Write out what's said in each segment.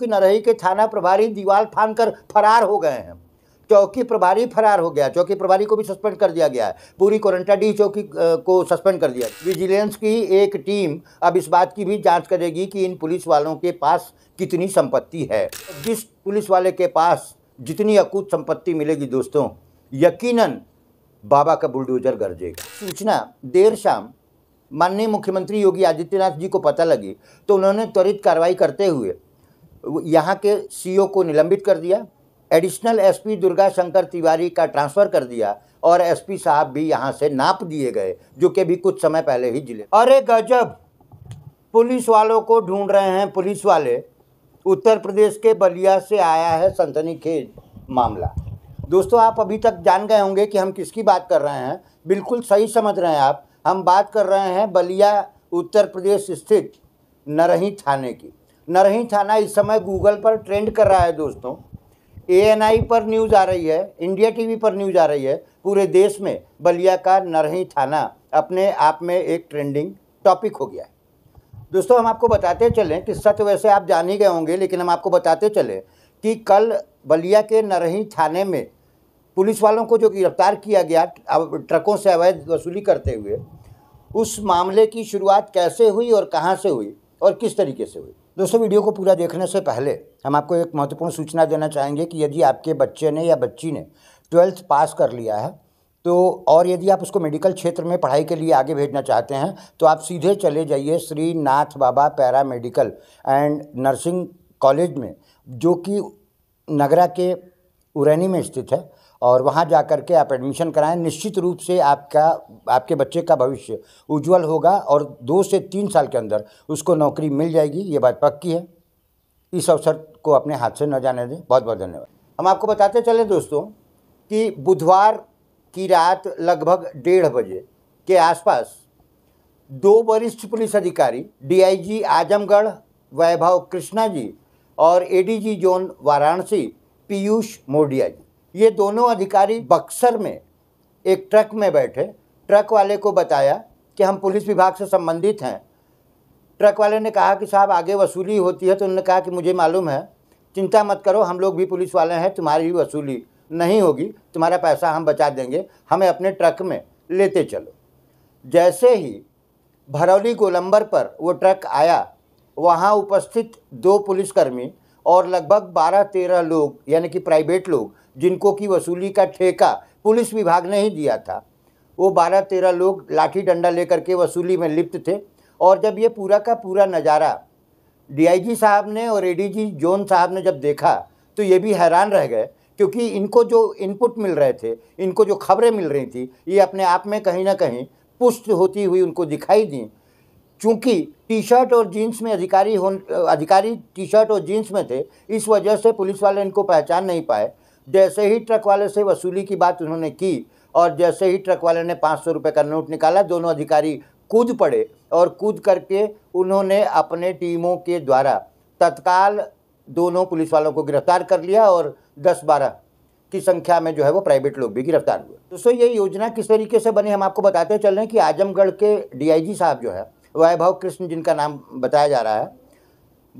चौकी नरही के थाना प्रभारी दीवार फान कर फरार हो गए हैं चौकी प्रभारी फरार हो गया चौकी प्रभारी को भी सस्पेंड कर दिया गया है पूरी कोरंटा डी चौकी को सस्पेंड कर दिया विजिलेंस की एक टीम अब इस बात की भी जांच करेगी कि इन पुलिस वालों के पास कितनी संपत्ति है जिस पुलिस वाले के पास जितनी अकूत संपत्ति मिलेगी दोस्तों यकीनन बाबा का बुलडोजर गरजेगा सूचना देर शाम माननीय मुख्यमंत्री योगी आदित्यनाथ जी को पता लगी तो उन्होंने त्वरित कार्रवाई करते हुए यहाँ के सीईओ e को निलंबित कर दिया एडिशनल एसपी दुर्गा शंकर तिवारी का ट्रांसफ़र कर दिया और एसपी साहब भी यहाँ से नाप दिए गए जो कि अभी कुछ समय पहले ही जिले अरे गजब पुलिस वालों को ढूंढ रहे हैं पुलिस वाले उत्तर प्रदेश के बलिया से आया है खेज मामला दोस्तों आप अभी तक जान गए होंगे कि हम किसकी बात कर रहे हैं बिल्कुल सही समझ रहे हैं आप हम बात कर रहे हैं बलिया उत्तर प्रदेश स्थित नरही थाने की नरही थाना इस समय गूगल पर ट्रेंड कर रहा है दोस्तों ए पर न्यूज़ आ रही है इंडिया टीवी पर न्यूज़ आ रही है पूरे देश में बलिया का नरही थाना अपने आप में एक ट्रेंडिंग टॉपिक हो गया है दोस्तों हम आपको बताते चलें कि सत्य वैसे आप जान ही गए होंगे लेकिन हम आपको बताते चलें कि कल बलिया के नरही थाने में पुलिस वालों को जो गिरफ्तार किया गया ट्रकों से अवैध वसूली करते हुए उस मामले की शुरुआत कैसे हुई और कहाँ से हुई और किस तरीके से हुई दोस्तों वीडियो को पूरा देखने से पहले हम आपको एक महत्वपूर्ण सूचना देना चाहेंगे कि यदि आपके बच्चे ने या बच्ची ने ट्वेल्थ पास कर लिया है तो और यदि आप उसको मेडिकल क्षेत्र में पढ़ाई के लिए आगे भेजना चाहते हैं तो आप सीधे चले जाइए Shri Nath Baba paramedical and nursing college में जो कि नगरा के उरैनी में स्थित है और वहाँ जा कर के आप एडमिशन कराएं निश्चित रूप से आपका आपके बच्चे का भविष्य उज्जवल होगा और दो से तीन साल के अंदर उसको नौकरी मिल जाएगी ये बात पक्की है इस अवसर को अपने हाथ से न जाने दें बहुत बहुत धन्यवाद हम आपको बताते चले दोस्तों कि बुधवार की रात लगभग डेढ़ बजे के आसपास दो वरिष्ठ पुलिस अधिकारी डीआईजी आजमगढ़ वैभव कृष्णा जी और एडीजी जोन वाराणसी पीयूष मोडिया जी ये दोनों अधिकारी बक्सर में एक ट्रक में बैठे ट्रक वाले को बताया कि हम पुलिस विभाग से संबंधित हैं ट्रक वाले ने कहा कि साहब आगे वसूली होती है तो उन्होंने कहा कि मुझे मालूम है चिंता मत करो हम लोग भी पुलिस वाले हैं तुम्हारी भी वसूली नहीं होगी तुम्हारा पैसा हम बचा देंगे हमें अपने ट्रक में लेते चलो जैसे ही भरौली गोलंबर पर वो ट्रक आया वहाँ उपस्थित दो पुलिसकर्मी और लगभग 12-13 लोग यानी कि प्राइवेट लोग जिनको की वसूली का ठेका पुलिस विभाग ने ही दिया था वो 12-13 लोग लाठी डंडा लेकर के वसूली में लिप्त थे और जब ये पूरा का पूरा नज़ारा डीआईजी साहब ने और एडीजी जोन साहब ने जब देखा तो ये भी हैरान रह गए क्योंकि इनको जो इनपुट मिल रहे थे इनको जो खबरें मिल रही थी ये अपने आप में कहीं ना कहीं पुष्ट होती हुई उनको दिखाई दी चूंकि टी शर्ट और जीन्स में अधिकारी हो अधिकारी टी शर्ट और जीन्स में थे इस वजह से पुलिस वाले इनको पहचान नहीं पाए जैसे ही ट्रक वाले से वसूली की बात उन्होंने की और जैसे ही ट्रक वाले ने पाँच सौ रुपये का नोट निकाला दोनों अधिकारी कूद पड़े और कूद करके उन्होंने अपने टीमों के द्वारा तत्काल दोनों पुलिस वालों को गिरफ्तार कर लिया और दस बारह की संख्या में जो है वो प्राइवेट लोग भी गिरफ्तार हुए दोस्तों ये योजना किस तरीके से बनी हम आपको बताते चल रहे हैं कि आजमगढ़ के डीआईजी साहब जो है वैभव कृष्ण जिनका नाम बताया जा रहा है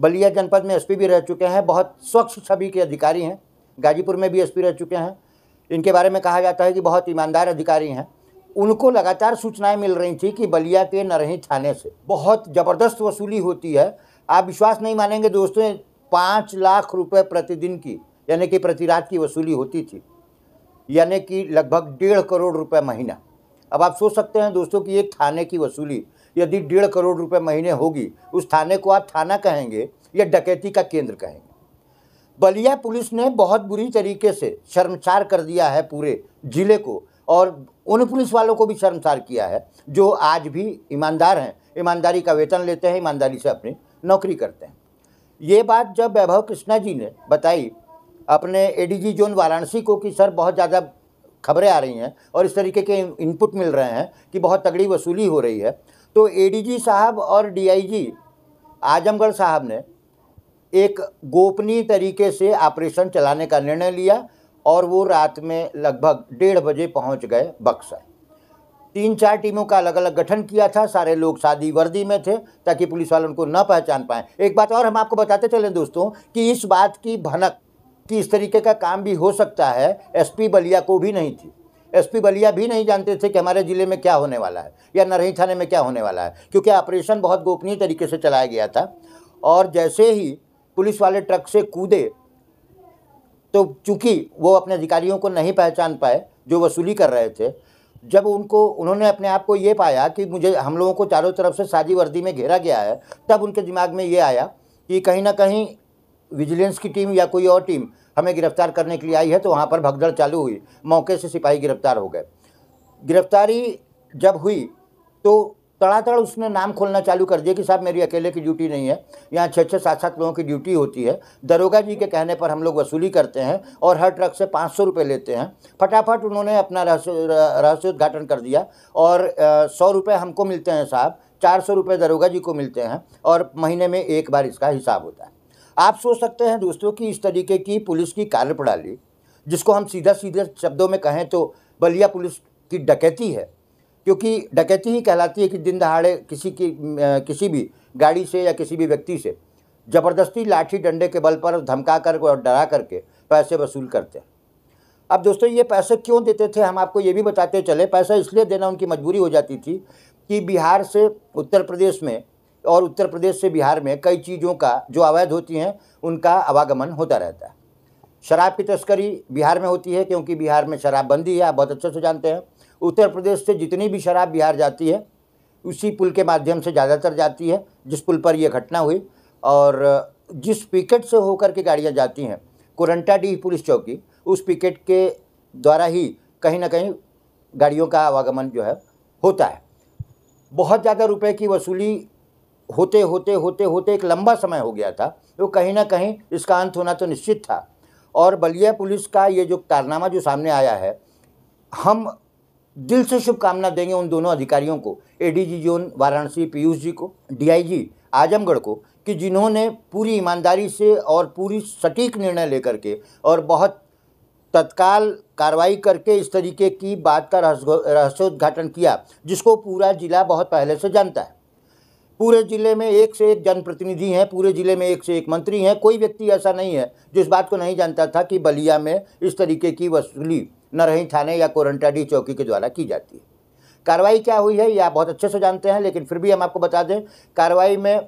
बलिया जनपद में एसपी भी रह चुके हैं बहुत स्वच्छ छवि के अधिकारी हैं गाजीपुर में भी एसपी रह चुके हैं इनके बारे में कहा जाता है कि बहुत ईमानदार अधिकारी हैं उनको लगातार सूचनाएं मिल रही थी कि बलिया के नरही थाने से बहुत ज़बरदस्त वसूली होती है आप विश्वास नहीं मानेंगे दोस्तों पाँच लाख रुपये प्रतिदिन की यानी कि प्रति रात की वसूली होती थी यानी कि लगभग डेढ़ करोड़ रुपये महीना अब आप सोच सकते हैं दोस्तों कि एक थाने की वसूली यदि डेढ़ करोड़ रुपए महीने होगी उस थाने को आप थाना कहेंगे या डकैती का केंद्र कहेंगे बलिया पुलिस ने बहुत बुरी तरीके से शर्मसार कर दिया है पूरे ज़िले को और उन पुलिस वालों को भी शर्मसार किया है जो आज भी ईमानदार हैं ईमानदारी का वेतन लेते हैं ईमानदारी से अपनी नौकरी करते हैं ये बात जब वैभव कृष्णा जी ने बताई अपने एडीजी जोन वाराणसी को कि सर बहुत ज़्यादा खबरें आ रही हैं और इस तरीके के इनपुट मिल रहे हैं कि बहुत तगड़ी वसूली हो रही है तो एडीजी साहब और डीआईजी आजमगढ़ साहब ने एक गोपनीय तरीके से ऑपरेशन चलाने का निर्णय लिया और वो रात में लगभग डेढ़ बजे पहुंच गए बक्सर तीन चार टीमों का अलग अलग गठन किया था सारे लोग शादी वर्दी में थे ताकि पुलिस वाले उनको न पहचान पाएँ एक बात और हम आपको बताते चलें दोस्तों कि इस बात की भनक कि इस तरीके का काम भी हो सकता है एसपी बलिया को भी नहीं थी एसपी बलिया भी नहीं जानते थे कि हमारे ज़िले में क्या होने वाला है या नरही थाने में क्या होने वाला है क्योंकि ऑपरेशन बहुत गोपनीय तरीके से चलाया गया था और जैसे ही पुलिस वाले ट्रक से कूदे तो चूंकि वो अपने अधिकारियों को नहीं पहचान पाए जो वसूली कर रहे थे जब उनको उन्होंने अपने आप को ये पाया कि मुझे हम लोगों को चारों तरफ से सादी वर्दी में घेरा गया है तब उनके दिमाग में ये आया कि कहीं ना कहीं विजिलेंस की टीम या कोई और टीम हमें गिरफ्तार करने के लिए आई है तो वहाँ पर भगदड़ चालू हुई मौके से सिपाही गिरफ्तार हो गए गिरफ्तारी जब हुई तो तड़ातड़ उसने नाम खोलना चालू कर दिया कि साहब मेरी अकेले की ड्यूटी नहीं है यहाँ छः छः सात सात लोगों की ड्यूटी होती है दरोगा जी के कहने पर हम लोग वसूली करते हैं और हर ट्रक से पाँच सौ रुपये लेते हैं फटाफट उन्होंने अपना रहस्य उद्घाटन कर दिया और सौ रुपये हमको मिलते हैं साहब चार सौ रुपये दरोगा जी को मिलते हैं और महीने में एक बार इसका हिसाब होता है आप सोच सकते हैं दोस्तों कि इस तरीके की पुलिस की कार्यप्रणाली जिसको हम सीधा सीधे शब्दों में कहें तो बलिया पुलिस की डकैती है क्योंकि डकैती ही कहलाती है कि दिन दहाड़े किसी की किसी भी गाड़ी से या किसी भी व्यक्ति से ज़बरदस्ती लाठी डंडे के बल पर धमका कर और डरा करके पैसे वसूल करते हैं अब दोस्तों ये पैसे क्यों देते थे हम आपको ये भी बताते चले पैसा इसलिए देना उनकी मजबूरी हो जाती थी कि बिहार से उत्तर प्रदेश में और उत्तर प्रदेश से बिहार में कई चीज़ों का जो अवैध होती हैं उनका आवागमन होता रहता है शराब की तस्करी बिहार में होती है क्योंकि बिहार में शराबबंदी है आप बहुत अच्छे से जानते हैं उत्तर प्रदेश से जितनी भी शराब बिहार जाती है उसी पुल के माध्यम से ज़्यादातर जाती है जिस पुल पर यह घटना हुई और जिस पिकेट से होकर के गाड़ियाँ जाती हैं डी पुलिस चौकी उस पिकेट के द्वारा ही कहीं ना कहीं गाड़ियों का आवागमन जो है होता है बहुत ज़्यादा रुपए की वसूली होते होते होते होते एक लंबा समय हो गया था तो कहीं ना कहीं इसका अंत होना तो निश्चित था और बलिया पुलिस का ये जो कारनामा जो सामने आया है हम दिल से शुभकामना देंगे उन दोनों अधिकारियों को एडीजी जोन वाराणसी पीयूष जी को डीआईजी आजमगढ़ को कि जिन्होंने पूरी ईमानदारी से और पूरी सटीक निर्णय लेकर के और बहुत तत्काल कार्रवाई करके इस तरीके की बात का रहस्योद्घाटन किया जिसको पूरा ज़िला बहुत पहले से जानता है पूरे ज़िले में एक से एक जनप्रतिनिधि हैं पूरे ज़िले में एक से एक मंत्री हैं कोई व्यक्ति ऐसा नहीं है जो इस बात को नहीं जानता था कि बलिया में इस तरीके की वसूली नरही थाने या कोरंटाडी चौकी के द्वारा की जाती है कार्रवाई क्या हुई है ये आप बहुत अच्छे से जानते हैं लेकिन फिर भी हम आपको बता दें कार्रवाई में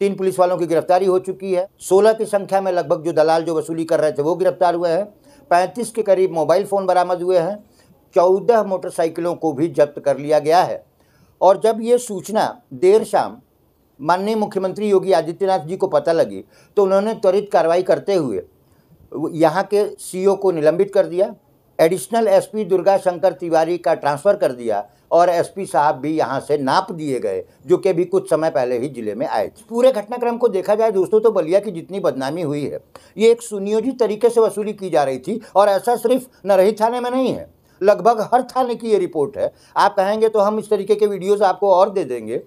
तीन पुलिस वालों की गिरफ्तारी हो चुकी है सोलह की संख्या में लगभग जो दलाल जो वसूली कर रहे थे वो गिरफ्तार हुए हैं पैंतीस के करीब मोबाइल फ़ोन बरामद हुए हैं चौदह मोटरसाइकिलों को भी जब्त कर लिया गया है और जब ये सूचना देर शाम माननीय मुख्यमंत्री योगी आदित्यनाथ जी को पता लगी तो उन्होंने त्वरित कार्रवाई करते हुए यहाँ के सीईओ को निलंबित कर दिया एडिशनल एसपी दुर्गा शंकर तिवारी का ट्रांसफ़र कर दिया और एसपी साहब भी यहाँ से नाप दिए गए जो कि अभी कुछ समय पहले ही जिले में आए थे पूरे घटनाक्रम को देखा जाए दोस्तों तो बलिया की जितनी बदनामी हुई है ये एक सुनियोजित तरीके से वसूली की जा रही थी और ऐसा सिर्फ नरही थाने में नहीं है लगभग हर थाने की ये रिपोर्ट है आप कहेंगे तो हम इस तरीके के वीडियोज़ आपको और दे देंगे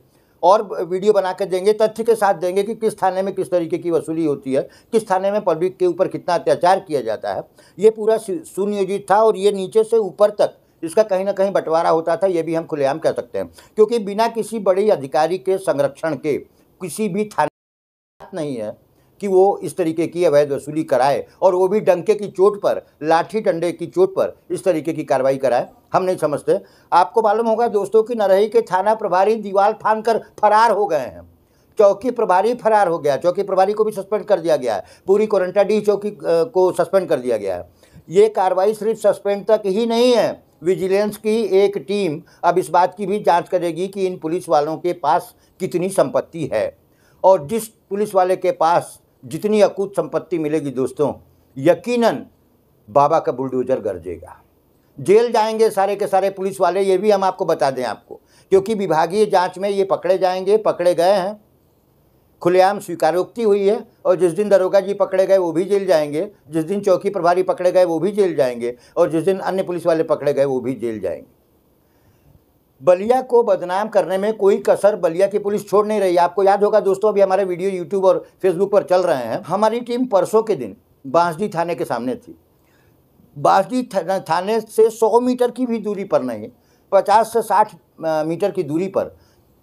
और वीडियो बना कर देंगे तथ्य के साथ देंगे कि किस थाने में किस तरीके की वसूली होती है किस थाने में पब्लिक के ऊपर कितना अत्याचार किया जाता है ये पूरा सुनियोजित था और ये नीचे से ऊपर तक इसका कहीं ना कहीं बंटवारा होता था ये भी हम खुलेआम कह सकते हैं क्योंकि बिना किसी बड़े अधिकारी के संरक्षण के किसी भी थाने नहीं है कि वो इस तरीके की अवैध वसूली कराए और वो भी डंके की चोट पर लाठी डंडे की चोट पर इस तरीके की कार्रवाई कराए हम नहीं समझते आपको मालूम होगा दोस्तों कि नरही के थाना प्रभारी दीवार फान फरार हो गए हैं चौकी प्रभारी फरार हो गया चौकी प्रभारी को भी सस्पेंड कर दिया गया है पूरी कोरंटा डी चौकी को सस्पेंड कर दिया गया है ये कार्रवाई सिर्फ सस्पेंड तक ही नहीं है विजिलेंस की एक टीम अब इस बात की भी जांच करेगी कि इन पुलिस वालों के पास कितनी संपत्ति है और जिस पुलिस वाले के पास जितनी अकूत संपत्ति मिलेगी दोस्तों यकीनन बाबा का बुलडोजर गरजेगा जेल जाएंगे सारे के सारे पुलिस वाले ये भी हम आपको बता दें आपको क्योंकि विभागीय जांच में ये पकड़े जाएंगे पकड़े गए हैं खुलेआम स्वीकारोक्ति हुई है और जिस दिन दरोगा जी पकड़े गए वो भी जेल जाएंगे जिस दिन चौकी प्रभारी पकड़े गए वो भी जेल जाएंगे और जिस दिन अन्य पुलिस वाले पकड़े गए वो भी जेल जाएंगे बलिया को बदनाम करने में कोई कसर बलिया की पुलिस छोड़ नहीं रही आपको याद होगा दोस्तों अभी हमारे वीडियो यूट्यूब और फेसबुक पर चल रहे हैं हमारी टीम परसों के दिन बांसडी थाने के सामने थी बांसडी थाने से सौ मीटर की भी दूरी पर नहीं पचास से साठ मीटर की दूरी पर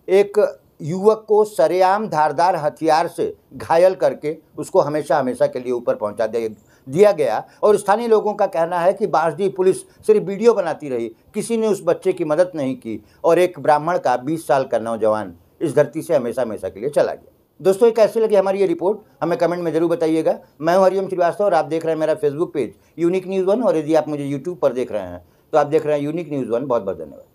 एक युवक को सरेआम धारदार हथियार से घायल करके उसको हमेशा हमेशा के लिए ऊपर पहुंचा दिया दिया गया और स्थानीय लोगों का कहना है कि बासडीह पुलिस सिर्फ वीडियो बनाती रही किसी ने उस बच्चे की मदद नहीं की और एक ब्राह्मण का बीस साल का नौजवान इस धरती से हमेशा हमेशा के लिए चला गया दोस्तों ये कैसी लगी हमारी ये रिपोर्ट हमें कमेंट में जरूर बताइएगा मैं हूँ हरिओम श्रीवास्तव और आप देख रहे हैं मेरा Facebook page unique news one और यदि आप मुझे यूट्यूब पर देख रहे हैं तो आप देख रहे हैं यूनिक न्यूज़ वन बहुत बहुत धन्यवाद